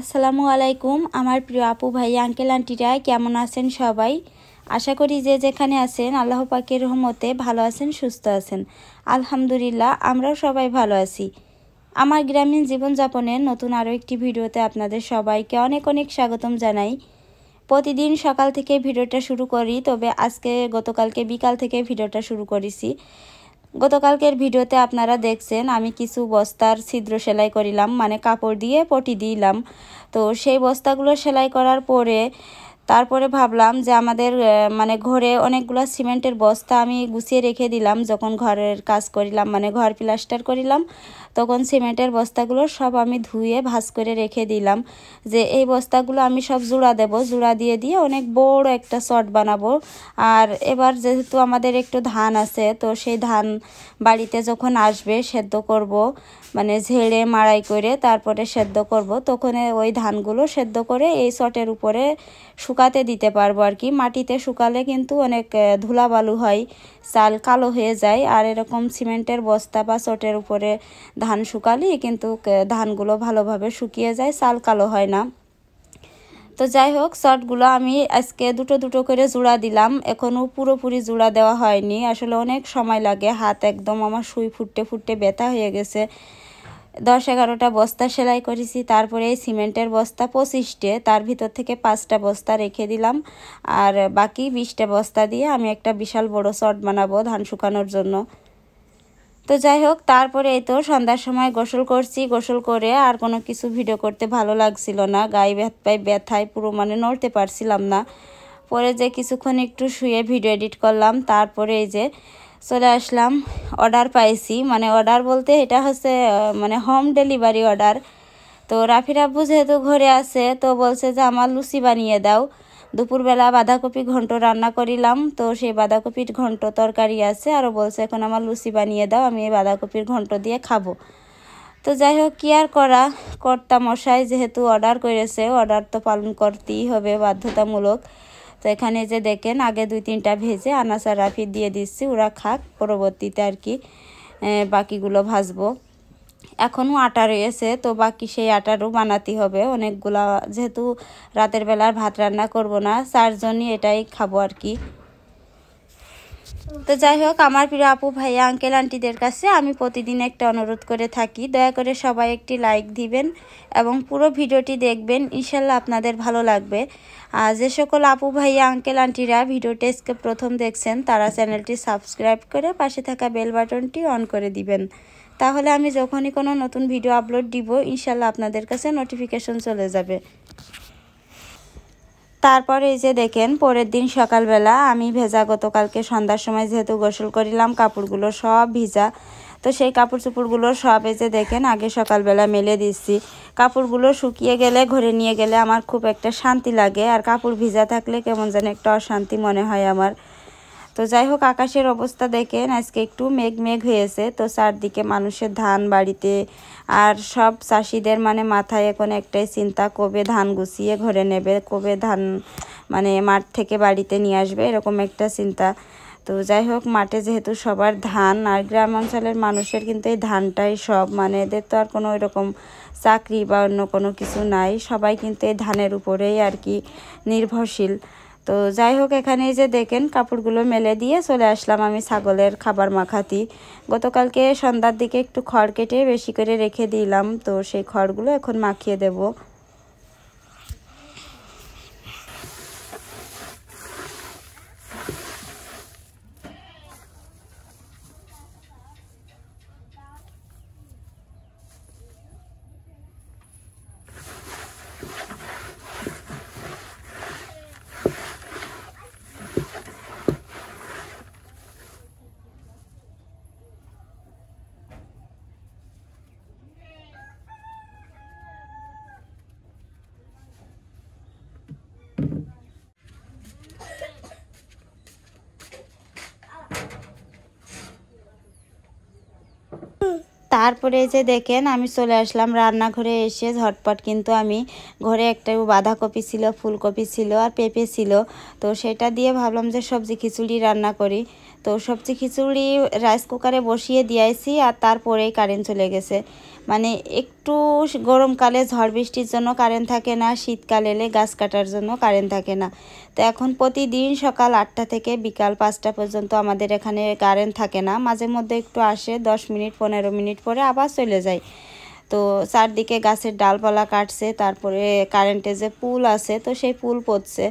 আসসালামু আলাইকুম আমার প্রিয় আপু ভাই আঙ্কেল আন্টিরা কেমন আছেন সবাই আশা করি যে যেখানে আছেন আল্লাহ পাকের রহমতে ভালো আছেন সুস্থ আছেন আলহামদুলিল্লাহ আমরাও সবাই ভালো আছি আমার গ্রামীণ জীবনযাপনের নতুন আরও একটি ভিডিওতে আপনাদের সবাইকে অনেক অনেক স্বাগতম জানাই প্রতিদিন সকাল থেকে ভিডিওটা শুরু করি তবে আজকে গতকালকে বিকাল থেকে ভিডিওটা শুরু করেছি গতকালকের ভিডিওতে আপনারা দেখছেন আমি কিছু বস্তার ছিদ্র সেলাই করিলাম মানে কাপড় দিয়ে পটি দিলাম তো সেই বস্তাগুলো সেলাই করার পরে তারপরে ভাবলাম যে আমাদের মানে ঘরে অনেকগুলো সিমেন্টের বস্তা আমি গুছিয়ে রেখে দিলাম যখন ঘরের কাজ করিলাম মানে ঘর প্লাস্টার করিলাম তখন সিমেন্টের বস্তাগুলো সব আমি ধুয়ে ভাস করে রেখে দিলাম যে এই বস্তাগুলো আমি সব জোড়া দেব জোড়া দিয়ে দিয়ে অনেক বড় একটা শট বানাবো আর এবার যেহেতু আমাদের একটু ধান আছে তো সেই ধান বাড়িতে যখন আসবে সেদ্ধ করব মানে ঝেড়ে মাড়াই করে তারপরে সেদ্ধ করব তখন ওই ধানগুলো সেদ্ধ করে এই শটের উপরে শুকাতে দিতে পারবো আর কি মাটিতে শুকালে কিন্তু অনেক ধুলাবালু হয় চাল কালো হয়ে যায় আর এরকম সিমেন্টের বস্তা বা শটের উপরে ধান শুকালে কিন্তু ধানগুলো ভালোভাবে শুকিয়ে যায় চাল কালো হয় না তো যাই হোক শর্টগুলো আমি আজকে দুটো দুটো করে জোড়া দিলাম এখনও পুরোপুরি জোড়া দেওয়া হয়নি আসলে অনেক সময় লাগে হাত একদম আমার শুই ফুটতে ফুটতে ব্যথা হয়ে গেছে দশ এগারোটা বস্তা সেলাই করেছি তারপরে এই সিমেন্টের বস্তা পঁচিশটে তার ভিতর থেকে পাঁচটা বস্তা রেখে দিলাম আর বাকি বিশটা বস্তা দিয়ে আমি একটা বিশাল বড় শর্ট বানাবো ধান শুকানোর জন্য তো যাই হোক তারপরে এই তো সন্ধ্যার সময় গোসল করছি গোসল করে আর কোনো কিছু ভিডিও করতে ভালো লাগছিল না গায়ে ব্যথ পায়ে ব্যথায় পুরো মানে নড়তে পারছিলাম না পরে যে কিছুক্ষণ একটু শুয়ে ভিডিও এডিট করলাম তারপরে এই যে চলে আসলাম অর্ডার পাইছি মানে অর্ডার বলতে এটা হচ্ছে মানে হোম ডেলিভারি অর্ডার তো রাফির যেহেতু ঘরে আছে তো বলছে যে আমার লুচি বানিয়ে দাও দুপুরবেলা বাঁধাকপি ঘন্ট রান্না করিলাম তো সেই বাঁধাকপির ঘন্ট তরকারি আছে আরও বলছে এখন আমার লুচি বানিয়ে দাও আমি এই বাঁধাকপির ঘন্ট দিয়ে খাবো তো যাই হোক কী আর করা কর্তা মশাই যেহেতু অর্ডার করেছে অর্ডার তো পালন করতেই হবে বাধ্যতামূলক তো এখানে যে দেখেন আগে দুই তিনটা ভেজে আনাসার রাফি দিয়ে দিচ্ছি ওরা খাক পরবর্তীতে আর কি বাকিগুলো ভাজবো এখনও আটা রয়েছে তো বাকি সেই আটারও বানাতে হবে অনেকগুলা যেহেতু রাতের বেলার ভাত রান্না করব না চারজনই এটাই খাবো আর কি তো যাই হোক আমার প্রিয় আপু ভাইয়া আঙ্কেল আন্টিদের কাছে আমি প্রতিদিন একটা অনুরোধ করে থাকি দয়া করে সবাই একটি লাইক দিবেন এবং পুরো ভিডিওটি দেখবেন ইনশাল্লাহ আপনাদের ভালো লাগবে আর যে সকল আপু ভাইয়া আঙ্কেল আন্টিরা ভিডিও টেস্কে প্রথম দেখছেন তারা চ্যানেলটি সাবস্ক্রাইব করে পাশে থাকা বেল বাটনটি অন করে দিবেন তাহলে আমি যখনই কোনো নতুন ভিডিও আপলোড দিব ইনশাল্লাহ আপনাদের কাছে নোটিফিকেশন চলে যাবে তারপর এই যে দেখেন পরের দিন সকালবেলা আমি ভেজা গতকালকে সন্ধ্যার সময় যেহেতু গোসল করিলাম কাপড়গুলো সব ভিজা তো সেই কাপড় চোপড়গুলো সব এই যে দেখেন আগে সকালবেলা মেলে দিচ্ছি কাপড়গুলো শুকিয়ে গেলে ঘরে নিয়ে গেলে আমার খুব একটা শান্তি লাগে আর কাপড় ভিজা থাকলে কেমন যেন একটা অশান্তি মনে হয় আমার তো যাই হোক আকাশের অবস্থা দেখেন আজকে একটু মেঘ মেঘ হয়েছে তো চারদিকে মানুষের ধান বাড়িতে আর সব চাষিদের মানে মাথায় এখন একটাই চিন্তা কবে ধান গুছিয়ে ঘরে নেবে কবে ধান মানে মাঠ থেকে বাড়িতে নিয়ে আসবে এরকম একটা চিন্তা তো যাই হোক মাঠে যেহেতু সবার ধান আর গ্রাম অঞ্চলের মানুষের কিন্তু এই ধানটাই সব মানে এদের তো আর কোনো এরকম চাকরি বা অন্য কোনো কিছু নাই সবাই কিন্তু এই ধানের উপরেই আর কি নির্ভরশীল তো যাই হোক এখানে যে দেখেন কাপড়গুলো মেলে দিয়ে চলে আসলাম আমি ছাগলের খাবার মাখাতি গতকালকে সন্ধ্যার দিকে একটু খড় কেটে বেশি করে রেখে দিলাম তো সেই খড়গুলো এখন মাখিয়ে দেবো তারপরে যে দেখেন আমি চলে আসলাম রান্নাঘরে এসে ঝটপট কিন্তু আমি ঘরে একটা বাঁধাকপি ছিল ফুলকপি ছিল আর পেঁপে ছিল তো সেটা দিয়ে ভাবলাম যে সবজি খিচুড়ি রান্না করি তো সবজি খিচুড়ি রাইস কুকারে বসিয়ে দিয়েছি আর তারপরেই কারেন্ট চলে গেছে মানে একটু গরমকালে ঝড় বৃষ্টির জন্য কারেন্ট থাকে না শীতকাল এলে গাছ কাটার জন্য কারেন্ট থাকে না তো এখন প্রতিদিন সকাল আটটা থেকে বিকাল পাঁচটা পর্যন্ত আমাদের এখানে কারেন্ট থাকে না মাঝে মধ্যে একটু আসে দশ মিনিট পনেরো মিনিট পরে আবার চলে যায় তো চারদিকে গাছের ডালপালা কাটছে তারপরে কারেন্টে যে পুল আছে তো সেই পুল পড়ছে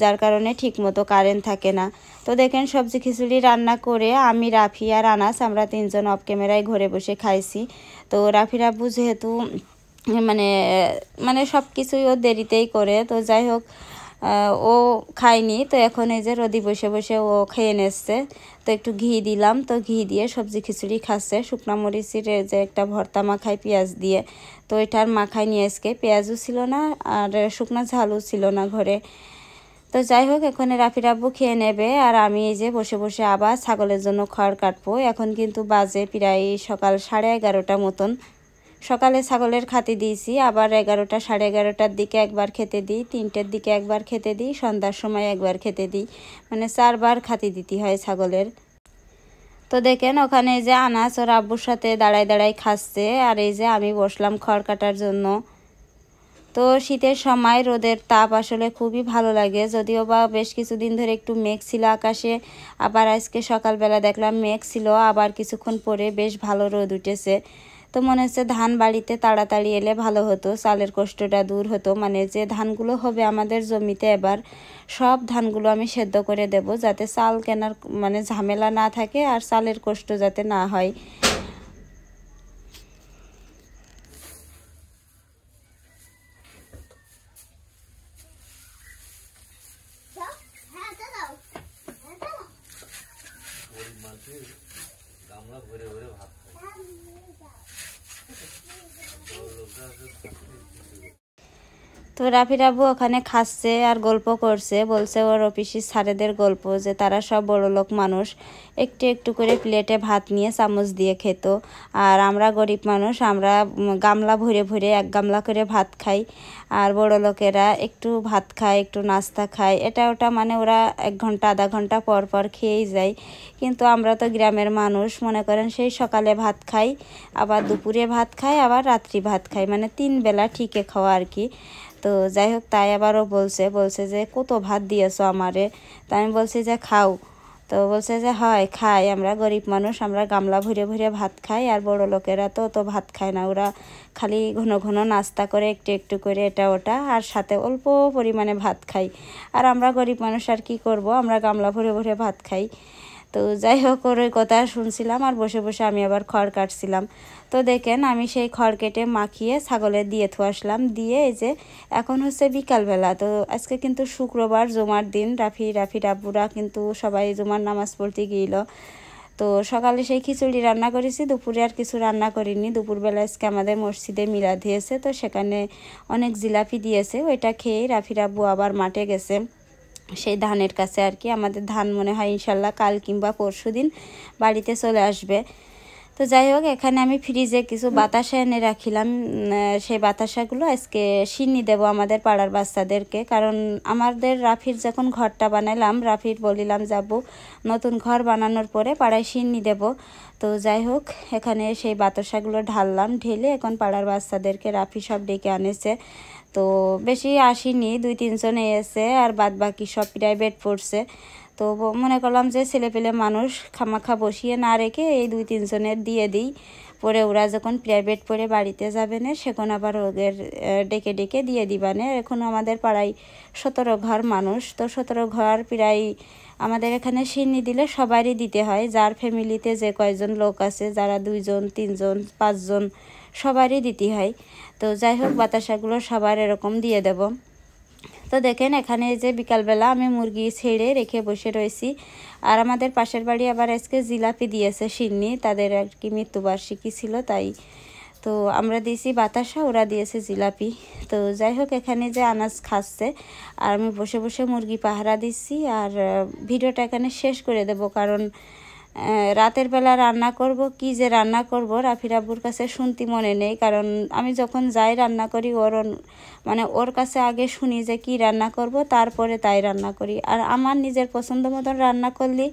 যার কারণে ঠিকমতো কারেন্ট থাকে না তো দেখেন সবজি খিচুড়ি রান্না করে আমি রাফি আর আনাস আমরা তিনজন অফ ক্যামেরায় ঘরে বসে খাইছি তো রাফি আব্বু যেহেতু মানে মানে সব কিছুই ও দেরিতেই করে তো যাই হোক ও খায়নি তো এখন এই যে রদি বসে বসে ও খেয়ে নিচ্ছে তো একটু ঘি দিলাম তো ঘি দিয়ে সবজি খিচুড়ি খাচ্ছে শুকনা মরিচির যে একটা ভর্তা মাখায় পেঁয়াজ দিয়ে তো এটার মাখায় নিয়ে আজকে পেঁয়াজও ছিল না আর শুকনা ঝালও ছিল না ঘরে তো যাই হোক এখন রাফি রাব্বু খেয়ে নেবে আর আমি এই যে বসে বসে আবার ছাগলের জন্য খড় কাটবো এখন কিন্তু বাজে প্রায় সকাল সাড়ে এগারোটা মতন সকালে ছাগলের খাতে দিয়েছি আবার এগারোটা সাড়ে এগারোটার দিকে একবার খেতে দিই তিনটের দিকে একবার খেতে দিই সন্ধ্যার সময় একবার খেতে দিই মানে চারবার খাতে দিতে হয় ছাগলের তো দেখেন ওখানে যে আনাজ ওর আব্বুর সাথে দাঁড়ায় দাঁড়ায় খাচ্ছে আর এই যে আমি বসলাম খড় কাটার জন্য তো শীতের সময় রোদের তাপ আসলে খুবই ভালো লাগে যদিও বা বেশ কিছুদিন ধরে একটু মেঘ ছিল আকাশে আবার আজকে সকালবেলা দেখলাম মেঘ ছিল আবার কিছুক্ষণ পরে বেশ ভালো রোদ উঠেছে তো মনে হচ্ছে ধান বাড়িতে তাড়াতাড়ি এলে ভালো হতো চালের কষ্টটা দূর হতো মানে যে ধানগুলো হবে আমাদের জমিতে এবার সব ধানগুলো আমি সেদ্ধ করে দেব যাতে চাল কেনার মানে ঝামেলা না থাকে আর চালের কষ্ট যাতে না হয় হ্যাঁ, হ্যাঁ, ভরে ভরে তো রাফি রাবু ওখানে খাচ্ছে আর গল্প করছে বলছে ওর অফিসি সারেদের গল্প যে তারা সব বড় লোক মানুষ একটু একটু করে প্লেটে ভাত নিয়ে চামচ দিয়ে খেত আর আমরা গরিব মানুষ আমরা গামলা ভরে ভরে এক গামলা করে ভাত খাই আর বড় লোকেরা একটু ভাত খায় একটু নাস্তা খায় এটা ওটা মানে ওরা এক ঘন্টা আধা ঘন্টা পর পর খেয়েই যায় কিন্তু আমরা তো গ্রামের মানুষ মনে করেন সেই সকালে ভাত খাই আবার দুপুরে ভাত খাই আবার রাত্রি ভাত খাই মানে তিন বেলা ঠিকে খাওয়া আর কি তো যাই হোক তাই আবারও বলছে বলছে যে কত ভাত দিয়েছো আমারে তা আমি বলছি যে খাও তো বলছে যে হয় খাই আমরা গরিব মানুষ আমরা গামলা ভরে ভরে ভাত খাই আর বড় লোকেরা তো তো ভাত খায় না ওরা খালি ঘন ঘন নাস্তা করে একটু একটু করে এটা ওটা আর সাথে অল্প পরিমাণে ভাত খাই আর আমরা গরিব মানুষ আর কি করব আমরা গামলা ভরে ভরে ভাত খাই তো যাই হোক ওর ওই কথা শুনছিলাম আর বসে বসে আমি আবার খড় কাটছিলাম তো দেখেন আমি সেই খড় কেটে মাখিয়ে ছাগলে দিয়ে থু আসলাম দিয়ে এই যে এখন হচ্ছে বিকালবেলা তো আজকে কিন্তু শুক্রবার জুমার দিন রাফি রাফি রাব্বুরা কিন্তু সবাই জুমার নামাজ পড়তে গিয়েল তো সকালে সেই খিচুড়ি রান্না করেছি দুপুরে আর কিছু রান্না করিনি দুপুরবেলা আজকে আমাদের মসজিদে মিলা দিয়েছে তো সেখানে অনেক জিলাপি দিয়েছে ওইটা খেয়ে রাফি রাব্বু আবার মাঠে গেছে সেই ধানের কাছে আর কি আমাদের ধান মনে হয় ইনশাল্লাহ কাল কিংবা পরশু দিন বাড়িতে চলে আসবে তো যাই হোক এখানে আমি ফ্রিজে কিছু বাতাসা এনে রাখিলাম সেই বাতাসাগুলো আজকে সিনি দেব আমাদের পাড়ার বাচ্চাদেরকে কারণ আমাদের রাফির যখন ঘরটা বানালাম রাফির বলিলাম যাব নতুন ঘর বানানোর পরে পাড়ায় সিন্নি দেব তো যাই হোক এখানে সেই বাতাসাগুলো ঢাললাম ঢেলে এখন পাড়ার বাচ্চাদেরকে রাফি সব ডেকে আনেছে তো বেশি আসিনি দুই তিনজন এসে আর বাদ বাকি সব প্রাইভেট পড়ছে তো মনে করলাম যে ছেলে পেলে মানুষ খামাখা বসিয়ে না রেখে এই দুই তিনজনের দিয়ে দিই পরে ওরা যখন প্রাইভেট পড়ে বাড়িতে যাবে না সেখন আবার ওদের ডেকে ডেকে দিয়ে দিবানে এখন আমাদের পাড়ায় সতেরো ঘর মানুষ তো সতেরো ঘর প্রায় আমাদের এখানে সিন্নি দিলে সবারই দিতে হয় যার ফ্যামিলিতে যে কয়জন লোক আছে যারা দুইজন তিনজন পাঁচজন সবারই দিতে হয় তো যাই হোক বাতাসাগুলো সবার এরকম দিয়ে দেব তো দেখেন এখানে যে বিকালবেলা আমি মুরগি ছেড়ে রেখে বসে রয়েছি আর আমাদের পাশের বাড়ি আবার আজকে জিলাপি দিয়েছে সিন্নি তাদের আর কি মৃত্যুবার্ষিকী ছিল তাই তো আমরা দিয়েছি বাতাসা ওরা দিয়েছে জিলাপি তো যাই হোক এখানে যে আনাজ খাচ্ছে আর আমি বসে বসে মুরগি পাহারা দিচ্ছি আর ভিডিওটা এখানে শেষ করে দেব কারণ রাতের বেলা রান্না করব কি যে রান্না করব রাফির আব্বুর কাছে শুনতে মনে নেই কারণ আমি যখন যাই রান্না করি ওর মানে ওর কাছে আগে শুনি যে কি রান্না করব তারপরে তাই রান্না করি আর আমার নিজের পছন্দ মতন রান্না করলে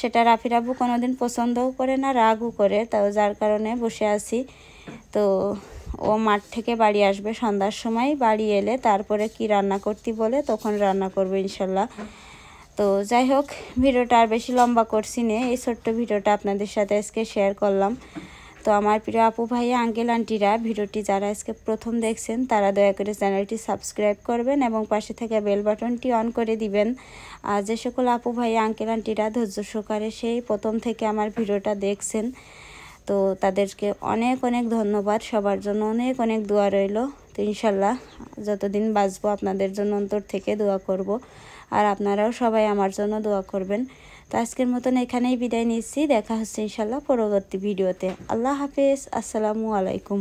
সেটা রাফির আব্বু কোনোদিন পছন্দও করে না রাগও করে তাও যার কারণে বসে আছি তো ও মাঠ থেকে বাড়ি আসবে সন্ধ্যার সময় বাড়ি এলে তারপরে কি রান্না করতে বলে তখন রান্না করবো ইনশাল্লাহ তো যাই হোক ভিডিওটা আর বেশি লম্বা করছি নে এই ছোট্ট ভিডিওটা আপনাদের সাথে আজকে শেয়ার করলাম তো আমার প্রিয় আপু ভাই আঙ্কেল আন্টিরা ভিডিওটি যারা আজকে প্রথম দেখছেন তারা দয়া করে চ্যানেলটি সাবস্ক্রাইব করবেন এবং পাশে থেকে বেল বাটনটি অন করে দিবেন আর যে সকল আপু ভাই আঙ্কেল আন্টিরা ধৈর্য সহকারে সেই প্রথম থেকে আমার ভিডিওটা দেখছেন তো তাদেরকে অনেক অনেক ধন্যবাদ সবার জন্য অনেক অনেক দোয়া রইল তো ইনশাল্লাহ যতদিন বাঁচবো আপনাদের জন্য অন্তর থেকে দোয়া করব। আর আপনারাও সবাই আমার জন্য দোয়া করবেন তো আজকের মতন এখানেই বিদায় নিচ্ছি দেখা হচ্ছে ইনশাল্লাহ পরবর্তী ভিডিওতে আল্লাহ হাফেজ আসসালামু আলাইকুম